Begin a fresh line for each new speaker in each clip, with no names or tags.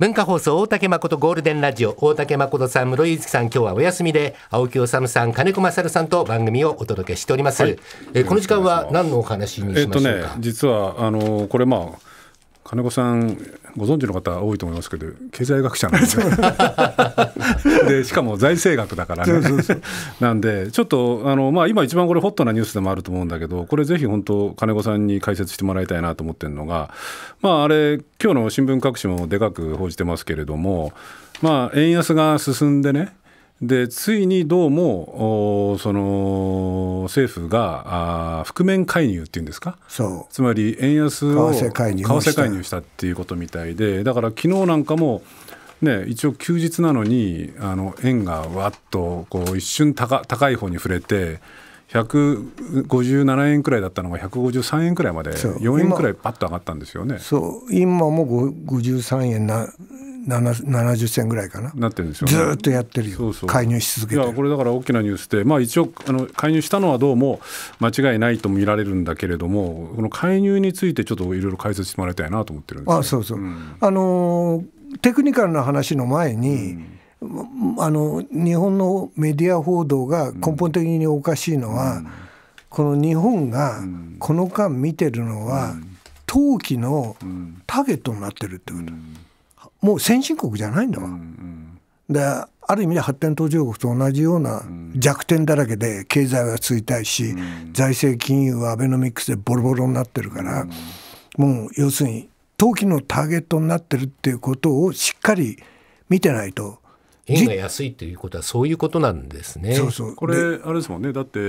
文化放送大竹誠ゴールデンラジオ大竹誠さん室井月さん今日はお休みで青木治さん金子勝さんと番組をお届けしております、はい、えこの時間は何のお話にしましょうか、えっとね、
実はあのこれまあ金子さんご存知の方多いと思いますけど経済学者なんで, よ でしかも財政学だからねなんでちょっとあの、まあ、今一番これホットなニュースでもあると思うんだけどこれぜひ本当金子さんに解説してもらいたいなと思ってるのが、まあ、あれ今日の新聞各紙もでかく報じてますけれども、まあ、円安が進んでねでついにどうもその政府があ覆面介入っていうんですかつまり円安を為替介入したっていうことみたいでだから昨日なんかも、ね、一応休日なのにあの円がわっとこう一瞬高高い方に触れて。157円くらいだったのが153円くらいまで4円くらいパッと上がったんですよねそう
今も53円な70銭ぐらいかな
なってるんですよ、ね、ずっと
やってるよ介入し続
けていやこれだから大きなニュースで、まあ、一応あの介入したのはどうも間違いないと見られるんだけれどもこの介入についてちょっといろいろ解説してもらいたいなと思ってるんです、あそうそう、うん、
あのテクニカルな話の前に、うん、あの日本のメディア報道が根本的におかしいのは、うん、この日本がこの間見てるのは、投機のターゲットになってるってこと。もう先進国じゃないんだわ。である意味で発展途上国と同じような弱点だらけで経済は衰退し、財政金融はアベノミクスでボロボロになってるから、もう要するに投機のターゲットになってるっていうことをしっかり見てないと円が
安いということはそういうことなんです
ね。そうそうこれ
あれですもんねだって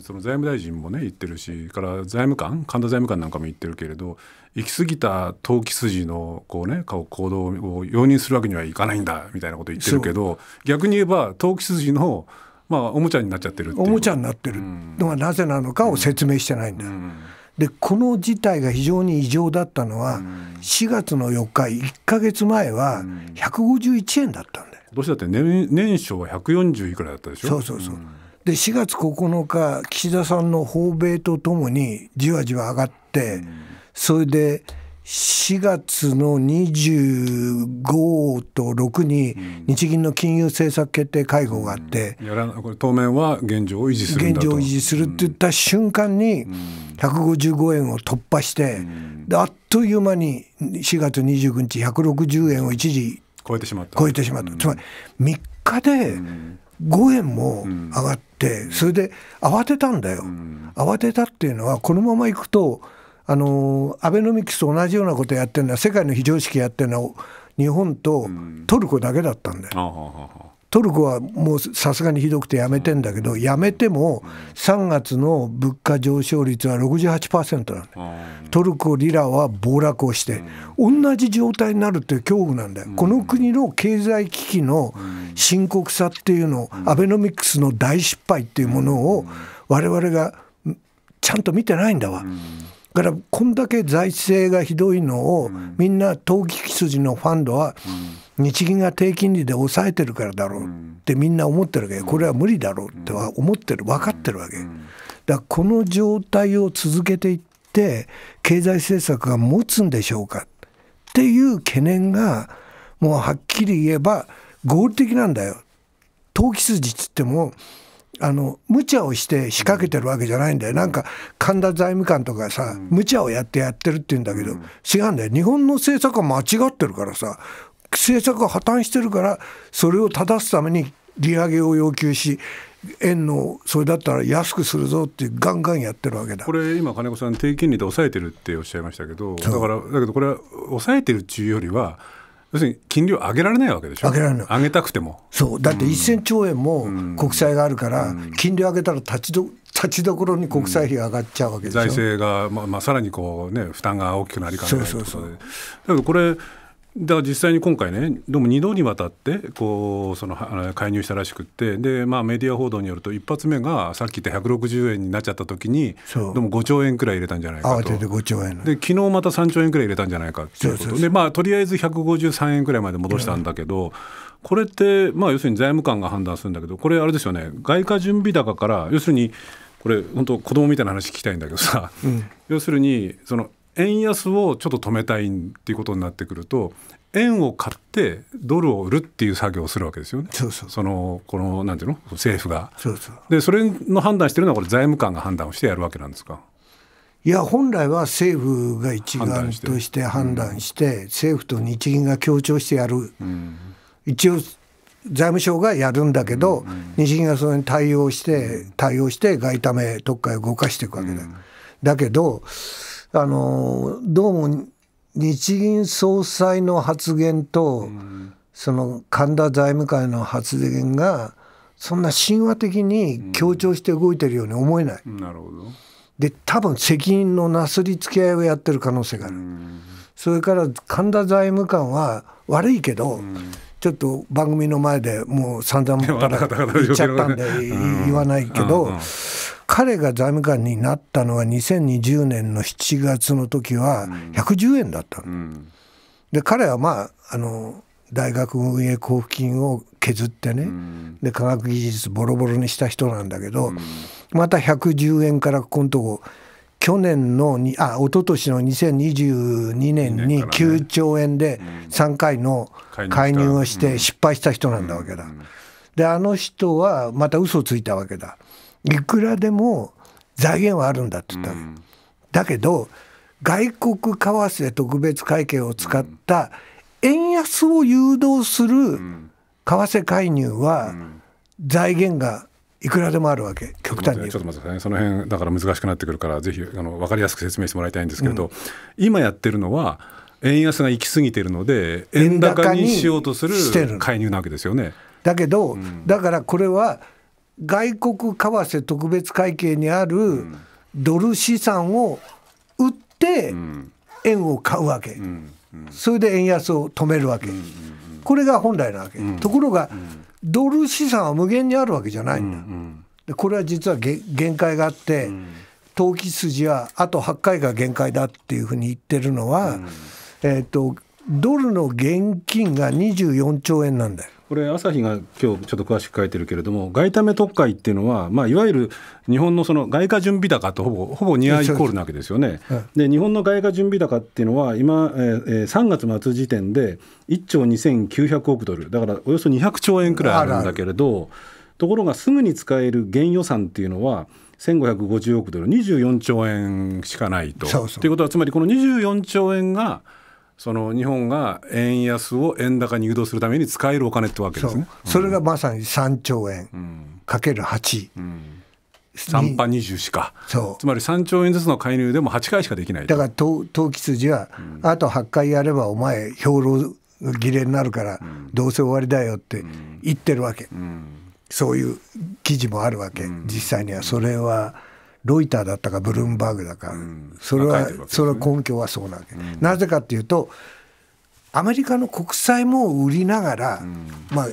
その財務大臣もね言ってるしから財務官神田財務官なんかも言ってるけれど行き過ぎた投機筋のこう、ね、行動を容認するわけにはいかないんだみたいなこと言ってるけど逆に言えば投機筋の、まあ、おもちゃになっちゃってる
おもちゃになってるのはなぜなのかを説明してないんだ。うんうんでこの事態が非常に異常だったのは、4月の4日1か月前
は151円だったの。どうせだって年年初は140いくらだったでしょそうそうそう、うん、
で4月9日岸田さんの訪米とともにじわじわ上がって、うん、それで4月の25と6に日銀の金融政策決定会合があって、
うん、やらこれ当面は現状を維持する現状を維
持するって言った瞬間に155円を突破して、あっという間に4月29日160円を一時超えてしまった。超えてしまった。つまり3日で5円も上がって、それで慌てたんだよ。慌てたっていうのはこのままいくとあのアベノミクスと同じようなことやってるのは世界の非常識やってるのは日本とトルコだけだった
んだよ。
トルコはもうさすがにひどくてやめてんだけど、やめても3月の物価上昇率は68%なんだ、トルコリラは暴落をして、同じ状態になるという恐怖なんだよ、この国の経済危機の深刻さっていうのを、アベノミクスの大失敗っていうものを、我々がちゃんと見てないんだわ。だからこんだけ財政がひどいのをみんな投機筋のファンドは日銀が低金利で抑えてるからだろうってみんな思ってるわけこれは無理だろうっては思ってる分かってるわけだこの状態を続けていって経済政策が持つんでしょうかっていう懸念がもうはっきり言えば合理的なんだよ。投機筋っつってもあの無茶をして仕掛けてるわけじゃないんだよ、なんか神田財務官とかさ、無茶をやってやってるって言うんだけど、違うんだよ、日本の政策は間違ってるからさ、政策が破綻してるからそれを正すために利上げを要求し円のそれだったら安くするぞってガンガンやってるわけ
だこれ今金子さん低金利で抑えてるっておっしゃいましたけどだからだけどこれは抑えてるっていうよりは要するに金利を上げられないわけでしょ上げられない上げたくてもそう
だって1000兆円も国債があるから、金利上げたら立ちど立ちどころに国債費上がっちゃうわけでしょ、うん、財政
が、まあまあ、さらにこう、ね、負担が大きくなりかねないということでだけどこれだから実際に今回ねでも2度にわたってこうその介入したらしくってで、まあ、メディア報道によると一発目がさっき言った160円になっちゃった時にでも5兆円くらい入れたんじゃないかと慌で昨日また3兆円くらい入れたんじゃないかということで、まあ、とりあえず153円くらいまで戻したんだけど、これって、まあ、要するに財務官が判断するんだけどこれあれですよね外貨準備高から要するにこれ本当子供みたいな話聞きたいんだけどさ、うん、要するにその円安をちょっと止めたいっていうことになってくると円を買ってドルを売るっていう作業をするわけですよね。そうそうそのこのなんていうの政府が。そうそうでそれの判断してるのはこれ財務官が判断をしてやるわけなんですか。いや
本来は政府が一丸として判断して、うん、政府と日銀が協調してやる、うん、一応財務省がやるんだけど、うん、日銀がそれに対応して対応して外為特会を動かしていくわけだ、だけどあのどうも日銀総裁の発言と、その神田財務官の発言がそんな神話的に強調して動いてるように思えない。なるほどで多分責任のなすりつけ合いをやってる可能性がある。それから神田財務官は悪いけど、ちょっと番組の前でもう散々言っちゃったんで言わないけど、彼が財務官になったのは2020年の7月の時は110円だったの、うん、で彼はまああの大学運営交付金を削ってね、うん、で科学技術ボロボロにした人なんだけど、うん、また110円から今度去年のにあ一昨年の2022年に9兆円で3回の介入をして失敗した人なんだわけだ。であの人はまた嘘ついたわけだ。いくらでも財源はあるんだって言ったうん、だけど外国為替特別会計を使った円安を誘導する為替介入は財源がいくらでもあるわけ極端に
ちょっと待ってくださいねその辺だから難しくなってくるからぜひあの分かりやすく説明してもらいたいんですけれど、うん、今やってるのは円安が行き過ぎてるので円高にしようとする介入なわけですよね。
だけど、うん、だからこれは外国為替特別会計にあるドル資産を売って円を買うわけ、それで円安を止めるわけ、これが本来なわけ、ところが、ドル資産は無限にあるわけじゃないんだ、これは実は限界があって、投機筋はあと8回が限界だっていうふうに言ってるのは、えーとドルの現金が24兆円なんだよ。
これ朝日が今日ちょっと詳しく書いてるけれども外為特会っていうのは、まあ、いわゆる日本のその外貨準備高とほぼほぼニアイコールなわけですよね。で日本の外貨準備高っていうのは今、えー、3月末時点で1兆2900億ドルだからおよそ200兆円くらいあるんだけれどところがすぐに使える現予算っていうのは1550億ドル24兆円しかないと。ということはつまりこの24兆円がその日本が円安を円高に誘導するために使えるお金ってわけですね。
そ,、れがまさに3兆円かける
8。うんうん3波20しか、つまり3兆円ずつの介入でも8回しかできないだか
ら投機筋は、うん、あと8回やればお前、兵糧切れになるから、うん、どうせ終わりだよって言ってるわけ、うん、そういう記事もあるわけ、実際にはそれは。ロイターだったかブルームバーグだか、うん、それは、ね、その根拠はそうなわけ、うん、なぜかっていうとアメリカの国債も売りながら、うん、まあ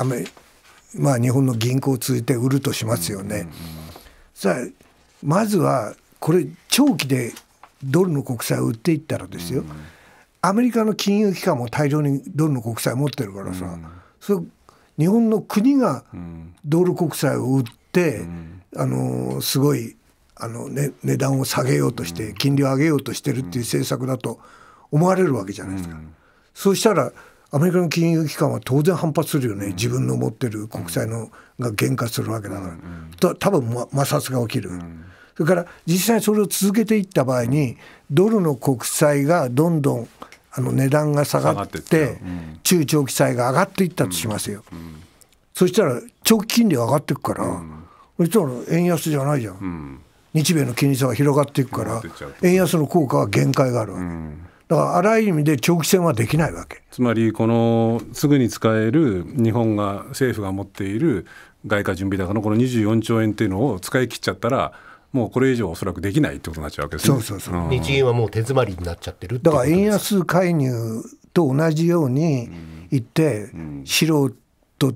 アメまあ日本の銀行を通じて売るとしますよね。さあまずはこれ長期でドルの国債を売っていったらですよ、アメリカの金融機関も大量にドルの国債持ってるからさ、それ日本の国がドル国債を売って、うん、あのすごいあの、ね、値段を下げようとして金利を上げようとしてるっていう政策だと思われるわけじゃないですか。そうしたらアメリカの金融機関は当然反発するよね、自分の持ってる国債のが減価するわけだから、多分摩擦が起きる、それから実際にそれを続けていった場合に、ドルの国債がどんどんあの値段が下がって、中長期債が上がっていったとしますよ、そしたら長期金利は上がっていくから。そしたら円安じゃないじゃん、うん、日米の金利差が広がっていくから、円安の効果は限界があるわけ。うんだからあらゆる意味で長期戦はできないわけ
つまりこのすぐに使える日本が政府が持っている外貨準備高のこの24兆円っていうのを使い切っちゃったらもうこれ以上おそらくできないってことになっちゃうわけですね。そうそうそう。うん、日銀はもう手詰まりになっちゃってるだか
ら円安介入と同じように言って、うんうん、素人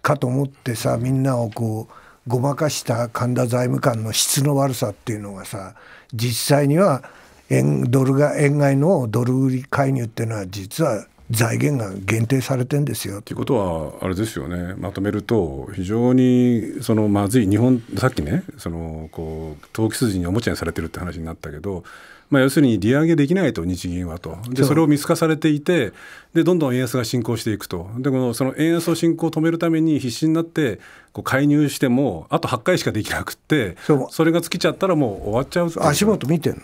かと思ってさみんなをこう。ごまかした神田財務官の質の悪さっていうのがさ実際には円ドルが円買いのドル売り介入っていうのは実は財源が
限定されてんですよ。ということはあれですよねまとめると非常にそのまずい日本さっきねそのこう投機筋におもちゃにされてるって話になったけどまあ、要するに利上げできないと、日銀はと、でそれを見透かされていて、でどんどん円安が進行していくと、でこのその円安を進行を止めるために必死になって、こう介入しても、あと8回しかできなくって、それが尽きちゃったら、もう終わっちゃう足元見てんの、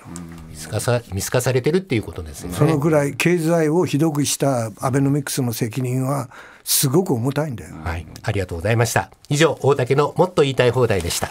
見透かさ見透かされてるっていうことですよねそのぐ
らい、経済をひどくしたアベノミクスの責任は、すごく重たいんだよ、はい。ありがとうございました。以上、大竹のもっと言いたい放題でした。